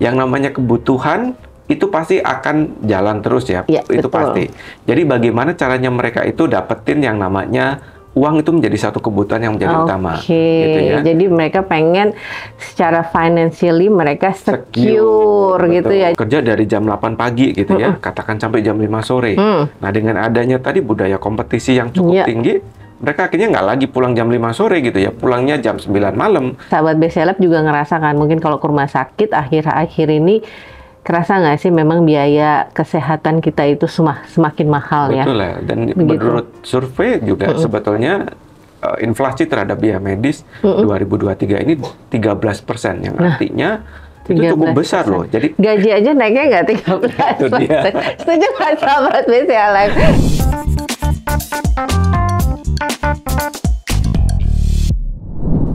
yang namanya kebutuhan itu pasti akan jalan terus ya, ya itu betul. pasti. Jadi bagaimana caranya mereka itu dapetin yang namanya uang itu menjadi satu kebutuhan yang menjadi okay. utama. Gitu ya. Jadi mereka pengen secara financially mereka secure, secure gitu ya. Kerja dari jam 8 pagi gitu mm -mm. ya, katakan sampai jam 5 sore. Mm. Nah, dengan adanya tadi budaya kompetisi yang cukup yeah. tinggi mereka akhirnya nggak lagi pulang jam 5 sore gitu ya, pulangnya jam 9 malam. Sahabat Beselab juga ngerasakan mungkin kalau ke rumah sakit akhir-akhir ini kerasa nggak sih memang biaya kesehatan kita itu semakin mahal Betul ya? Betul ya, dan Begitu. menurut survei juga mm -hmm. sebetulnya uh, inflasi terhadap biaya medis mm -hmm. 2023 ini 13 persen yang nah. artinya itu cukup besar loh. Jadi gaji aja naiknya nggak 13 persen. Setuju nggak sahabat BCLM?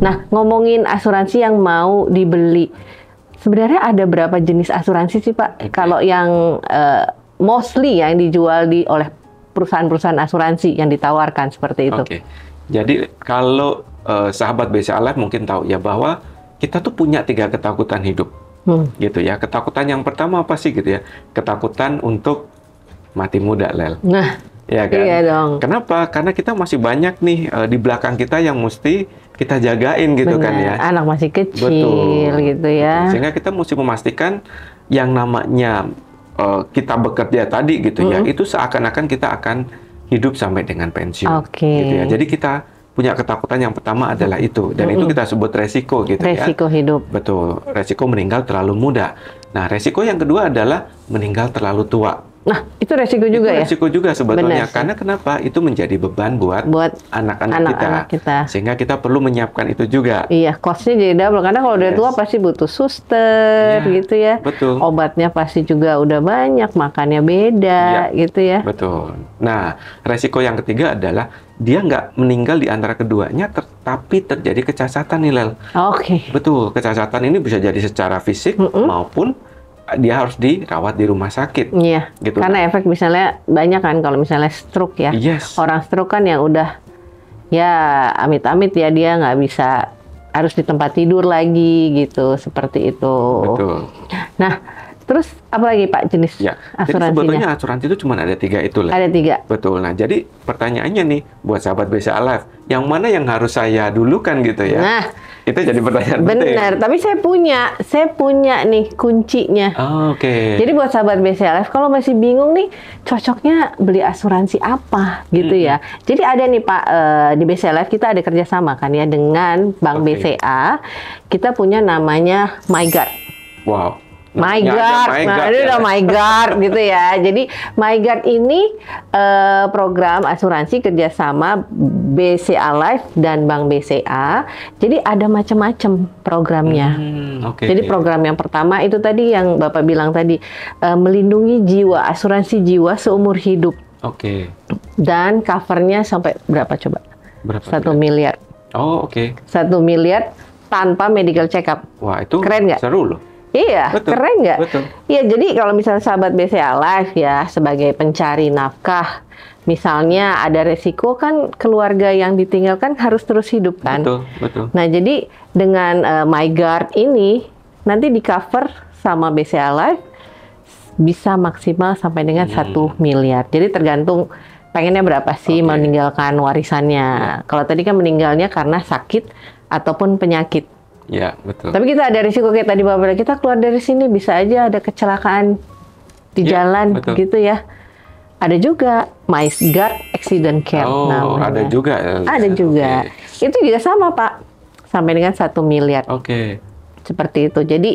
Nah, ngomongin asuransi yang mau dibeli, sebenarnya ada berapa jenis asuransi sih Pak? Kalau yang uh, mostly ya, yang dijual di oleh perusahaan-perusahaan asuransi yang ditawarkan seperti itu. Okay. Jadi kalau uh, sahabat BCA Life mungkin tahu ya bahwa kita tuh punya tiga ketakutan hidup, hmm. gitu ya. Ketakutan yang pertama apa sih gitu ya? Ketakutan untuk mati muda, Lel. Nah, Ya kan? Iya dong. Kenapa? Karena kita masih banyak nih uh, di belakang kita yang mesti kita jagain gitu Bener. kan ya. Anak masih kecil Betul. gitu ya. Sehingga kita mesti memastikan yang namanya uh, kita bekerja tadi gitu mm -hmm. ya, itu seakan-akan kita akan hidup sampai dengan pensiun. Oke. Okay. Gitu ya. Jadi kita punya ketakutan yang pertama adalah itu dan mm -hmm. itu kita sebut resiko gitu resiko ya. Resiko hidup. Betul. Resiko meninggal terlalu muda. Nah, resiko yang kedua adalah meninggal terlalu tua. Nah, itu resiko juga itu ya. Resiko juga sebetulnya Benar. karena kenapa? Itu menjadi beban buat buat anak-anak kita. kita. Sehingga kita perlu menyiapkan itu juga. Iya, kosnya jadi double karena kalau yes. tua pasti butuh suster ya, gitu ya. Betul. Obatnya pasti juga udah banyak, makannya beda ya, gitu ya. Betul. Nah, resiko yang ketiga adalah dia nggak meninggal di antara keduanya, tetapi terjadi kecacatan nih Lel. Oke. Okay. Betul, kecacatan ini bisa jadi secara fisik mm -mm. maupun dia harus dirawat di rumah sakit. Iya. Gitu. Karena efek misalnya banyak kan kalau misalnya stroke ya. Yes. Orang stroke kan yang udah ya amit-amit ya dia nggak bisa harus di tempat tidur lagi gitu seperti itu. Betul. Nah, terus apa lagi Pak jenis ya. asuransinya? Jadi sebetulnya asuransi itu cuma ada tiga itu lah. Ada tiga. Betul. Nah, jadi pertanyaannya nih buat sahabat BCA Live, yang mana yang harus saya dulukan gitu ya? Nah, itu jadi pertanyaan benar tapi saya punya saya punya nih kuncinya oh, oke okay. jadi buat sahabat BCLF kalau masih bingung nih cocoknya beli asuransi apa gitu hmm. ya jadi ada nih Pak uh, di BCLF kita ada kerjasama kan ya dengan Bank okay. BCA kita punya namanya MyGuard wow my guard. My nah, ini ya. udah my guard gitu ya. Jadi my guard ini uh, program asuransi kerjasama BCA Life dan Bank BCA. Jadi ada macam-macam programnya. Hmm, okay, Jadi program yang pertama itu tadi yang Bapak bilang tadi uh, melindungi jiwa, asuransi jiwa seumur hidup. Oke. Okay. Dan covernya sampai berapa coba? Berapa? Satu miliar. Oh oke. Okay. Satu miliar tanpa medical check up. Wah itu keren nggak? Seru loh Iya, betul, keren nggak? Iya, jadi kalau misalnya sahabat BCA Live ya sebagai pencari nafkah, misalnya ada resiko kan keluarga yang ditinggalkan harus terus hidup kan? Betul, betul. Nah, jadi dengan uh, My Guard ini nanti di cover sama BCA Live bisa maksimal sampai dengan hmm. satu hmm. miliar. Jadi tergantung pengennya berapa sih okay. meninggalkan warisannya. Iya. Kalau tadi kan meninggalnya karena sakit ataupun penyakit. Ya, betul. Tapi kita ada risiko kayak tadi Bapak bilang, kita keluar dari sini bisa aja ada kecelakaan di ya, jalan betul. gitu ya. Ada juga Mice Guard Accident Care oh, namanya. ada juga. Ada juga. Okay. Itu juga sama, Pak. Sampai dengan satu miliar. Oke. Okay. Seperti itu. Jadi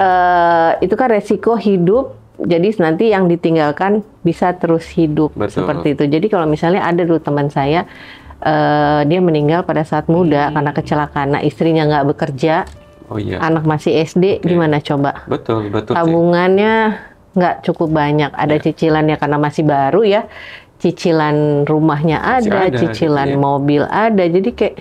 uh, itu kan resiko hidup jadi nanti yang ditinggalkan bisa terus hidup Betul. seperti itu. Jadi kalau misalnya ada dulu teman saya uh, dia meninggal pada saat muda hmm. karena kecelakaan. Nah, istrinya nggak bekerja, oh, iya. anak masih SD, okay. gimana coba? Betul, betul. Tabungannya nggak cukup banyak. Ada yeah. cicilannya karena masih baru ya. Cicilan rumahnya ada, ada, cicilan mobil ada. Jadi kayak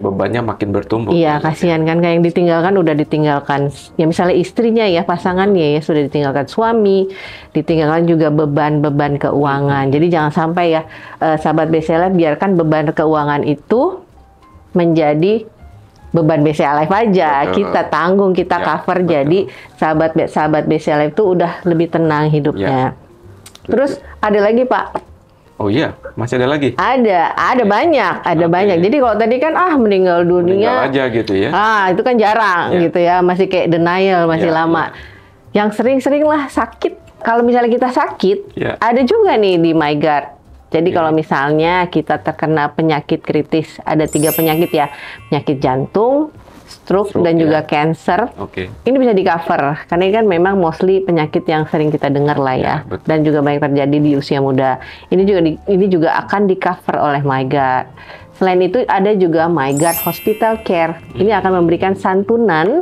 bebannya makin bertumbuh. Iya, kasihan kan kayak yang ditinggalkan udah ditinggalkan. Ya misalnya istrinya ya, pasangannya ya sudah ditinggalkan suami, ditinggalkan juga beban-beban keuangan. Jadi jangan sampai ya eh, sahabat BCLF biarkan beban keuangan itu menjadi beban BC Life aja betul. kita tanggung kita ya, cover betul. jadi sahabat sahabat BC itu udah lebih tenang hidupnya. Ya. Terus ada lagi Pak Oh iya, masih ada lagi? Ada, ada ya. banyak, ada okay. banyak. Jadi kalau tadi kan ah meninggal dunia. Meninggal aja gitu ya. Ah, itu kan jarang ya. gitu ya, masih kayak denial, masih ya, lama. Ya. Yang sering-sering lah sakit. Kalau misalnya kita sakit, ya. ada juga nih di My Guard. Jadi ya. kalau misalnya kita terkena penyakit kritis, ada tiga penyakit ya. Penyakit jantung, stroke, stroke dan ya. juga cancer. Oke. Okay. Ini bisa di cover karena ini kan memang mostly penyakit yang sering kita dengar lah ya, ya dan juga banyak terjadi di usia muda. Ini juga di, ini juga akan di cover oleh MyGuard. Selain itu ada juga MyGuard Hospital Care. Ini hmm. akan memberikan santunan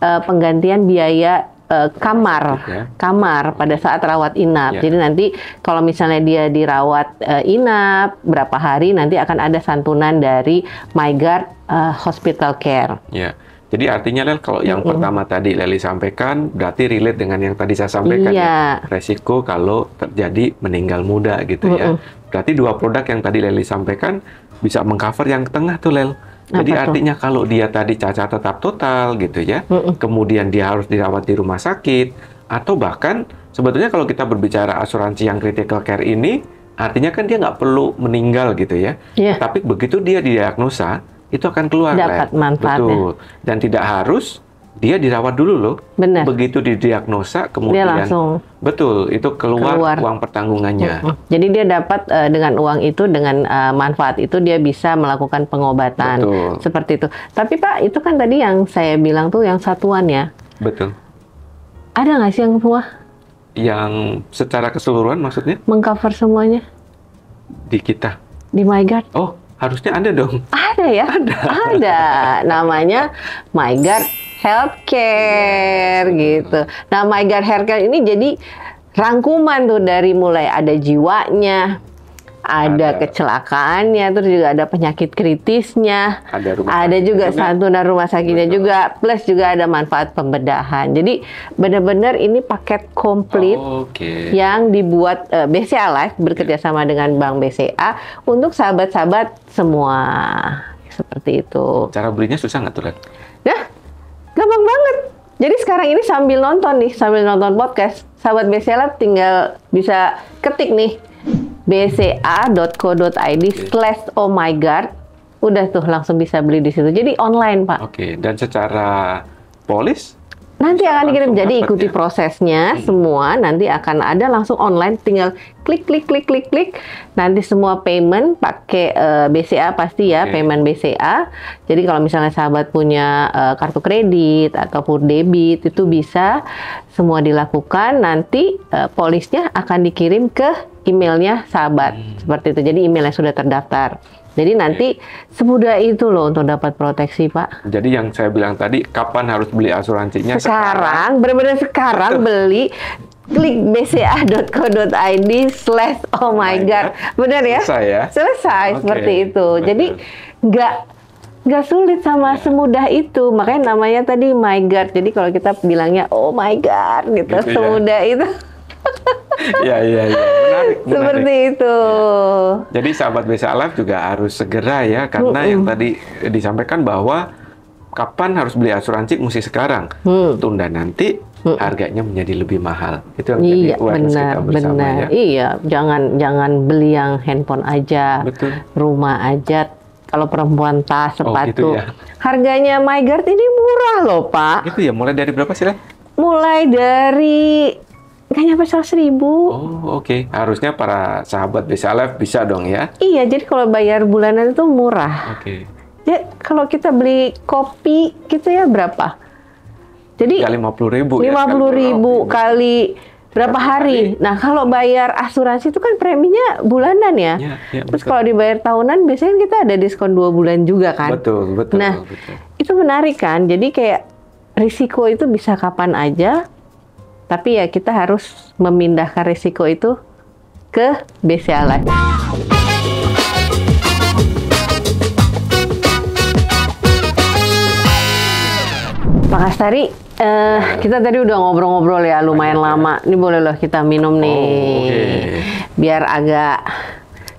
uh, penggantian biaya uh, kamar ya. kamar pada saat rawat inap. Ya. Jadi nanti kalau misalnya dia dirawat uh, inap berapa hari nanti akan ada santunan dari MyGuard uh, Hospital Care. Ya. Jadi artinya Lel, kalau yang mm -hmm. pertama tadi Leli sampaikan, berarti relate dengan yang tadi saya sampaikan ya. iya. Resiko kalau terjadi meninggal muda gitu mm -hmm. ya. Berarti dua produk yang tadi Leli sampaikan bisa mengcover yang tengah tuh Lel. Jadi Apa artinya tuh? kalau dia tadi cacat tetap total gitu ya, mm -hmm. kemudian dia harus dirawat di rumah sakit, atau bahkan sebetulnya kalau kita berbicara asuransi yang critical care ini, artinya kan dia nggak perlu meninggal gitu ya. Yeah. Tapi begitu dia didiagnosa, itu akan keluar dapat manfaatnya. Betul. Dan tidak harus dia dirawat dulu loh. Benar. Begitu didiagnosa kemudian dia langsung betul itu keluar, keluar. uang pertanggungannya. Jadi dia dapat uh, dengan uang itu dengan uh, manfaat itu dia bisa melakukan pengobatan betul. seperti itu. Tapi Pak itu kan tadi yang saya bilang tuh yang satuan ya. Betul. Ada nggak sih yang semua? Yang secara keseluruhan maksudnya? Mengcover semuanya? Di kita. Di MyGuard. Oh harusnya ada dong. Ah ya? Ada. Ada. Namanya My God Healthcare iya. gitu. Nah, My God Healthcare ini jadi rangkuman tuh dari mulai ada jiwanya, ada, ada kecelakaannya, terus juga ada penyakit kritisnya, ada, rumah ada juga santunan rumah sakitnya Betul. juga, plus juga ada manfaat pembedahan. Jadi benar-benar ini paket komplit oh, okay. yang dibuat uh, eh, BCA Life bekerjasama yeah. dengan Bank BCA untuk sahabat-sahabat semua seperti itu. Cara belinya susah nggak tuh, Len? Nah, gampang banget. Jadi sekarang ini sambil nonton nih, sambil nonton podcast, sahabat BCA tinggal bisa ketik nih bca.co.id slash oh my god udah tuh langsung bisa beli di situ. Jadi online, Pak. Oke, dan secara polis Nanti akan dikirim. Jadi ikuti ya. prosesnya hmm. semua. Nanti akan ada langsung online. Tinggal klik klik klik klik klik. Nanti semua payment pakai uh, eh, BCA pasti ya, okay. payment BCA. Jadi kalau misalnya sahabat punya uh, kartu kredit ataupun debit itu bisa semua dilakukan. Nanti uh, polisnya akan dikirim ke emailnya sahabat hmm. seperti itu. Jadi emailnya sudah terdaftar. Jadi nanti iya. semudah itu loh untuk dapat proteksi, Pak. Jadi yang saya bilang tadi, kapan harus beli asuransinya? Sekarang, benar-benar sekarang sekarang beli klik bca.co.id slash oh my god. Ya. Benar ya? ya? Selesai ya? Selesai, okay. seperti itu. Betul. Jadi nggak nggak sulit sama iya. semudah itu makanya namanya tadi my god jadi kalau kita bilangnya oh my god gitu, gitu ya. semudah ya. itu Iya, iya, iya. Menarik, menarik. Seperti itu. Ya. Jadi sahabat Besa Live juga harus segera ya, karena mm -mm. yang tadi disampaikan bahwa kapan harus beli asuransi mesti sekarang. Hmm. Tunda nanti hmm. harganya menjadi lebih mahal. Itu yang iya, jadi benar, kita bersama benar. ya. Iya, jangan jangan beli yang handphone aja, Betul. rumah aja. Kalau perempuan tas, sepatu. Oh, gitu ya. Harganya MyGuard ini murah loh, Pak. Gitu ya, mulai dari berapa sih, Le? Mulai dari nggak nyampe seratus ribu. Oh oke, okay. harusnya para sahabat bisa live bisa dong ya? Iya, jadi kalau bayar bulanan itu murah. Oke. Okay. Jadi kalau kita beli kopi kita gitu ya berapa? Jadi ya, lima puluh ribu. Ya, lima puluh ya, ribu kali berapa hari. hari. Nah kalau bayar asuransi itu kan preminya bulanan ya. ya, ya Terus kalau dibayar tahunan biasanya kita ada diskon dua bulan juga kan. Betul betul. Nah betul. itu menarik kan. Jadi kayak risiko itu bisa kapan aja tapi ya kita harus memindahkan risiko itu ke BCA Life. Pak Astari, uh, kita tadi udah ngobrol-ngobrol ya lumayan Ayo, lama. Ini boleh loh kita minum nih. Oh, okay. Biar agak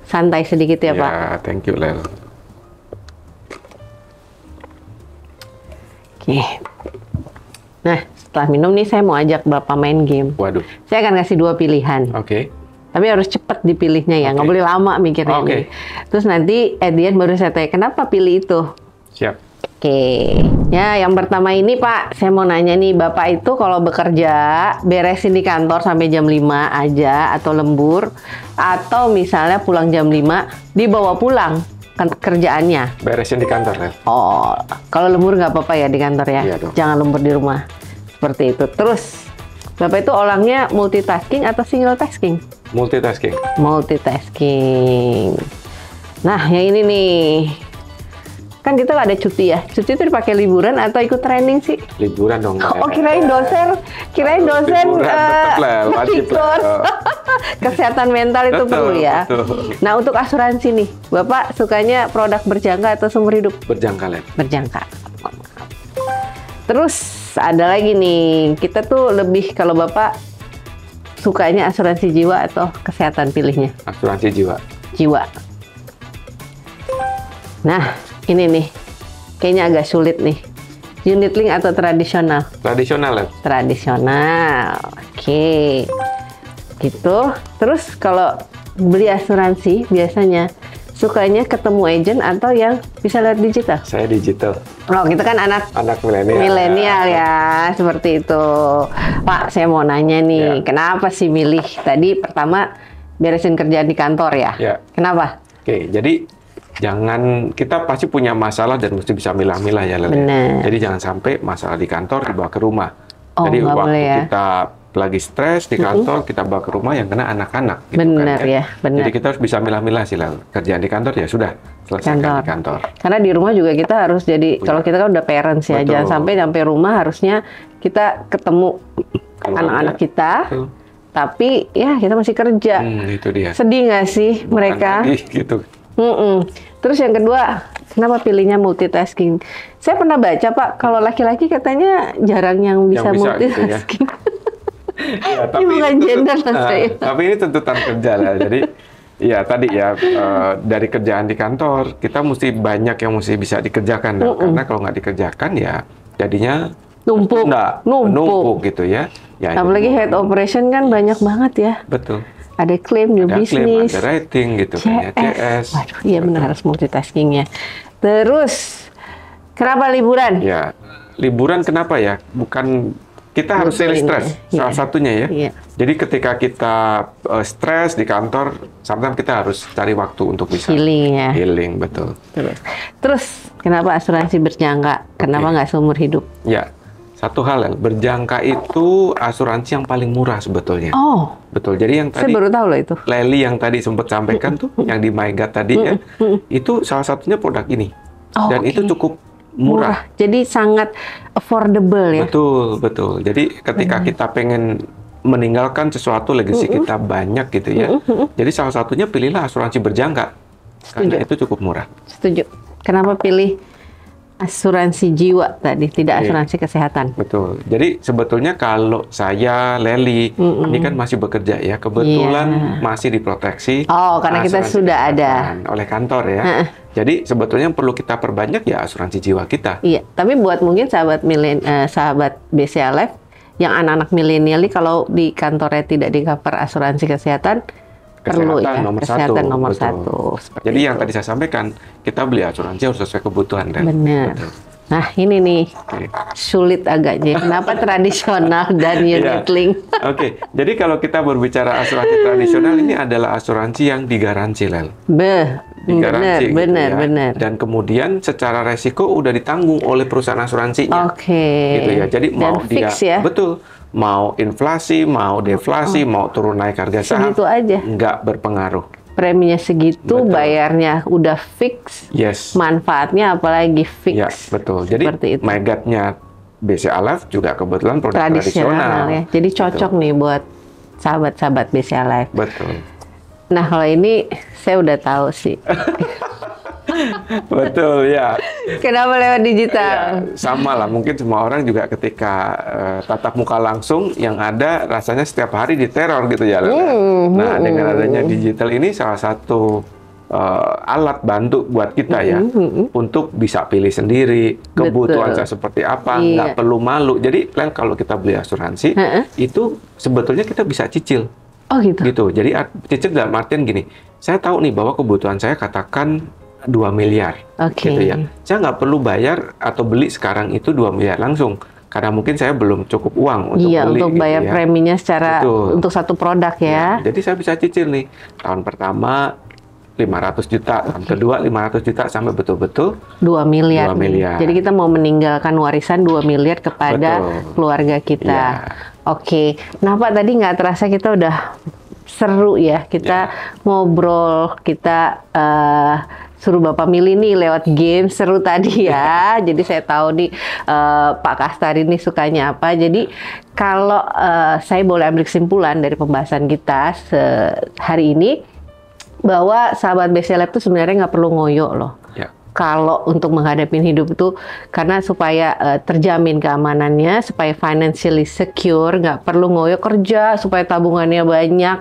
santai sedikit ya, ya Pak. Ya, thank you, Lel. Oke. Okay. Nah, setelah minum nih saya mau ajak bapak main game. Waduh. Saya akan kasih dua pilihan. Oke. Okay. Tapi harus cepat dipilihnya ya, okay. nggak boleh lama mikirnya. Oke. Okay. Terus nanti Edian baru saya tanya kenapa pilih itu. Siap. Oke, okay. ya yang pertama ini Pak, saya mau nanya nih Bapak itu kalau bekerja beresin di kantor sampai jam 5 aja atau lembur atau misalnya pulang jam 5 dibawa pulang kan kerjaannya? Beresin di kantor ya. Oh, kalau lembur nggak apa-apa ya di kantor ya? Iya dong. Jangan lembur di rumah seperti itu. Terus Bapak itu orangnya multitasking atau single tasking? Multitasking. Multitasking. Nah, yang ini nih. Kan kita ada cuti ya. Cuti itu dipakai liburan atau ikut training sih? Liburan dong. Oh, kirain dosen, kirain Aduh, dosen uh, wajib Kesehatan mental itu betul, perlu ya. Betul. Nah, untuk asuransi nih, Bapak sukanya produk berjangka atau seumur hidup? Berjangka, Lem. Berjangka. Terus ada lagi nih. Kita tuh lebih kalau Bapak sukanya asuransi jiwa atau kesehatan pilihnya? Asuransi jiwa. Jiwa. Nah, ini nih. Kayaknya agak sulit nih. Unit link atau tradisional? Tradisional ya. Tradisional. Oke. Okay. Gitu. Terus kalau beli asuransi biasanya sukanya ketemu agent atau yang bisa lihat digital? Saya digital. Oh, kita gitu kan anak anak milenial. ya. ya, seperti itu. Pak, saya mau nanya nih, ya. kenapa sih milih tadi pertama beresin kerja di kantor ya? ya. Kenapa? Oke, jadi jangan kita pasti punya masalah dan mesti bisa milah-milah ya Lele. Jadi jangan sampai masalah di kantor dibawa ke rumah. Oh, Jadi waktu ya. kita lagi stres di kantor mm -hmm. kita bawa ke rumah yang kena anak-anak gitu kan, benar kan ya, ya jadi kita harus bisa milah-milah sih lah kerjaan di kantor ya sudah selesaikan kantor. di kantor karena di rumah juga kita harus jadi Punya. kalau kita kan udah parents ya Betul. jangan sampai sampai rumah harusnya kita ketemu anak-anak kita Betul. tapi ya kita masih kerja hmm, itu dia sedih nggak sih Bukan mereka lagi, gitu mm -mm. terus yang kedua kenapa pilihnya multitasking? Saya pernah baca Pak, kalau laki-laki katanya jarang yang bisa, yang bisa gitu ya. multitasking. ya, tapi ini bukan gender uh, saya. Tapi ini tuntutan kerja lah. Jadi ya tadi ya uh, dari kerjaan di kantor kita mesti banyak yang mesti bisa dikerjakan. Mm -mm. Karena kalau nggak dikerjakan ya jadinya numpuk, nggak numpuk. numpuk gitu ya. ya Apalagi jadi, head operation kan banyak banget ya. Betul. Ada klaim new claim, ada rating gitu kan ya, CS. CS. Waduh, iya benar harus ya Terus kenapa liburan? Ya, liburan kenapa ya? Bukan kita harus rilis stres ya. salah satunya ya. ya. Jadi ketika kita uh, stres di kantor, sometimes kita harus cari waktu untuk bisa healing ya. Healing betul. Terus, kenapa asuransi berjangka? Kenapa nggak okay. seumur hidup? Ya, satu hal yang berjangka itu asuransi yang paling murah sebetulnya. Oh, betul. Jadi yang tadi saya baru tahu loh itu. Leli yang tadi sempat sampaikan tuh, yang di Myga tadi ya, itu salah satunya produk ini. Oh, Dan okay. itu cukup murah. murah. Jadi sangat affordable ya. Betul, betul. Jadi ketika Benar. kita pengen meninggalkan sesuatu legacy mm -mm. kita banyak gitu ya. Mm -mm. Jadi salah satunya pilihlah asuransi berjangka. Setuju. Karena itu cukup murah. Setuju. Kenapa pilih Asuransi jiwa tadi, tidak asuransi kesehatan. Betul. Jadi sebetulnya kalau saya Leli mm -mm. ini kan masih bekerja ya, kebetulan yeah. masih diproteksi. Oh, karena kita sudah ada oleh kantor ya. Uh -uh. Jadi sebetulnya yang perlu kita perbanyak ya asuransi jiwa kita. Iya, tapi buat mungkin sahabat milen eh, sahabat BCA Life yang anak-anak milenial kalau di kantornya tidak di cover asuransi kesehatan, kesehatan perlu ya, nomor kesehatan satu. Nomor satu Jadi itu. yang tadi saya sampaikan, kita beli asuransi harus sesuai kebutuhan dan. Benar. Nah ini nih okay. sulit agaknya. Kenapa tradisional dan unit link? Oke, okay. jadi kalau kita berbicara asuransi tradisional ini adalah asuransi yang digaransi lel. Be, Benar, gitu benar, ya. benar. Dan kemudian secara resiko udah ditanggung oleh perusahaan asuransinya. Oke. Okay. Gitu ya. Jadi dan mau fix dia ya? betul mau inflasi, mau deflasi, oh. mau turun naik harga saham, segitu aja. nggak berpengaruh. Preminya segitu, betul. bayarnya udah fix, yes. manfaatnya apalagi fix. Ya, betul. Jadi megatnya BCA Life juga kebetulan produk tradisional. Ya. tradisional ya. Jadi cocok betul. nih buat sahabat-sahabat BCA Life. Betul. Nah kalau ini saya udah tahu sih. Betul ya. Kenapa lewat digital? Ya, sama lah, mungkin semua orang juga ketika uh, tatap muka langsung yang ada rasanya setiap hari diteror gitu ya. Mm, nah, mm, dengan hmm. adanya digital ini salah satu uh, alat bantu buat kita ya mm untuk bisa pilih sendiri kebutuhan saya seperti apa iya. nggak perlu malu jadi plan kalau kita beli asuransi ha -ha. itu sebetulnya kita bisa cicil oh gitu gitu jadi cicil dalam artian gini saya tahu nih bahwa kebutuhan saya katakan 2 miliar okay. gitu ya. Saya nggak perlu bayar atau beli sekarang itu 2 miliar langsung karena mungkin saya belum cukup uang untuk iya, beli untuk gitu bayar gitu ya. preminya secara Betul. untuk satu produk ya. ya. Jadi saya bisa cicil nih tahun pertama 500 juta, okay. tahun kedua 500 juta sampai betul-betul 2 miliar. 2 miliar. Jadi kita mau meninggalkan warisan 2 miliar kepada Betul. keluarga kita. Ya. Oke. Nah, Pak tadi nggak terasa kita udah seru ya kita ya. ngobrol kita uh, suruh Bapak milih nih lewat game seru tadi ya. Jadi saya tahu nih uh, Pak Kastar ini sukanya apa. Jadi kalau uh, saya boleh ambil kesimpulan dari pembahasan kita hari ini bahwa sahabat BC itu sebenarnya nggak perlu ngoyo loh. Ya kalau untuk menghadapi hidup itu karena supaya uh, terjamin keamanannya, supaya financially secure, nggak perlu ngoyo kerja, supaya tabungannya banyak,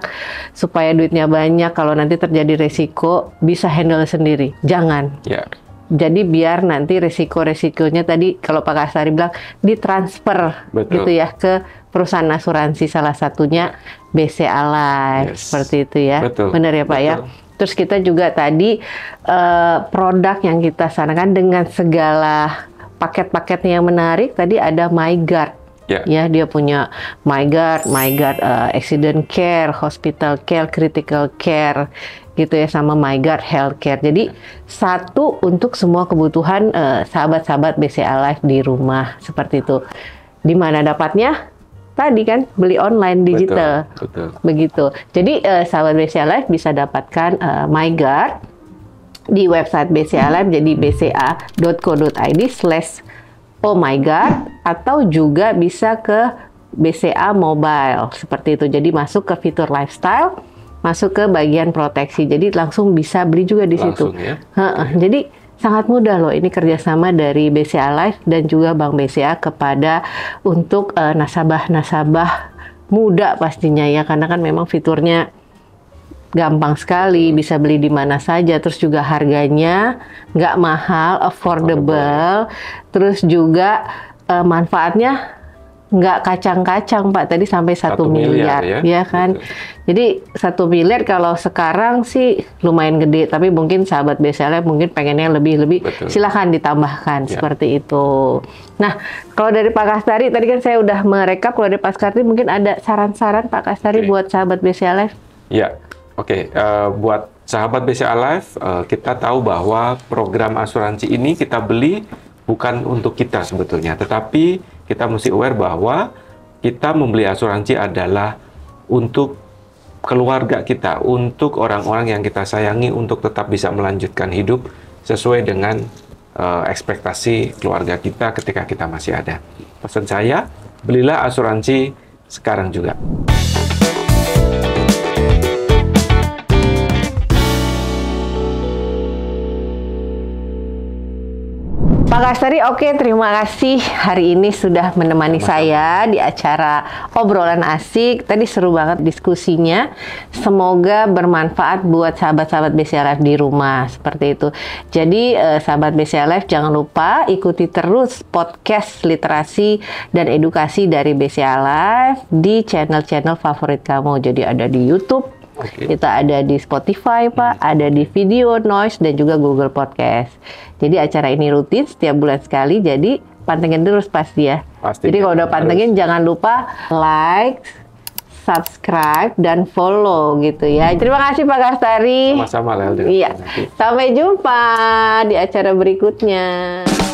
supaya duitnya banyak. Kalau nanti terjadi resiko bisa handle sendiri. Jangan. Yeah. Jadi biar nanti resiko-resikonya tadi kalau Pak Kasari bilang ditransfer Betul. gitu ya ke perusahaan asuransi salah satunya BCA Life yes. seperti itu ya. Betul. Benar ya Pak ya? Betul. ya. Terus kita juga tadi uh, produk yang kita sarankan dengan segala paket-paketnya yang menarik tadi ada MyGuard. Yeah. Ya, dia punya MyGuard, MyGuard uh, Accident Care, Hospital Care, Critical Care gitu ya sama MyGuard Healthcare. Jadi satu untuk semua kebutuhan eh, sahabat-sahabat uh, sahabat BCA Life di rumah seperti itu. Di mana dapatnya? tadi kan beli online digital. Betul. betul. Begitu. Jadi uh, sahabat BCA Live bisa dapatkan uh, My Guard di website BCA Life jadi bca.co.id slash oh my guard atau juga bisa ke BCA mobile seperti itu jadi masuk ke fitur lifestyle masuk ke bagian proteksi jadi langsung bisa beli juga di langsung, situ ya? jadi sangat mudah loh ini kerjasama dari BCA Life dan juga Bank BCA kepada untuk eh, nasabah-nasabah muda pastinya ya karena kan memang fiturnya gampang sekali bisa beli di mana saja terus juga harganya nggak mahal affordable, affordable. terus juga uh, manfaatnya nggak kacang-kacang Pak tadi sampai satu miliar, miliar ya. ya kan. Betul. Jadi satu miliar kalau sekarang sih lumayan gede, tapi mungkin sahabat BCL mungkin pengennya lebih-lebih. Silahkan ditambahkan ya. seperti itu. Nah kalau dari Pak Kastari tadi kan saya udah merekap kalau dari Pak Kastari mungkin ada saran-saran Pak Kastari okay. buat sahabat BCL. Ya, oke okay. uh, eh, buat sahabat BCA Live uh, kita tahu bahwa program asuransi ini kita beli bukan untuk kita sebetulnya, tetapi kita mesti aware bahwa kita membeli asuransi adalah untuk keluarga kita, untuk orang-orang yang kita sayangi, untuk tetap bisa melanjutkan hidup sesuai dengan uh, ekspektasi keluarga kita ketika kita masih ada. Pesan saya, belilah asuransi sekarang juga. Pak Astari, oke okay, terima kasih hari ini sudah menemani Masa. saya di acara obrolan asik. Tadi seru banget diskusinya. Semoga bermanfaat buat sahabat-sahabat BCLF di rumah seperti itu. Jadi eh, sahabat BCLF jangan lupa ikuti terus podcast literasi dan edukasi dari BCLF di channel-channel favorit kamu. Jadi ada di YouTube, Okay. Kita ada di Spotify, Pak, hmm. ada di video, noise, dan juga Google Podcast. Jadi acara ini rutin setiap bulan sekali, jadi pantengin terus pasti ya. Pasti. Jadi kalau udah pantengin harus. jangan lupa like, subscribe dan follow gitu ya. Hmm. Terima kasih Pak Kastari. Sama-sama Iya. Sampai jumpa di acara berikutnya.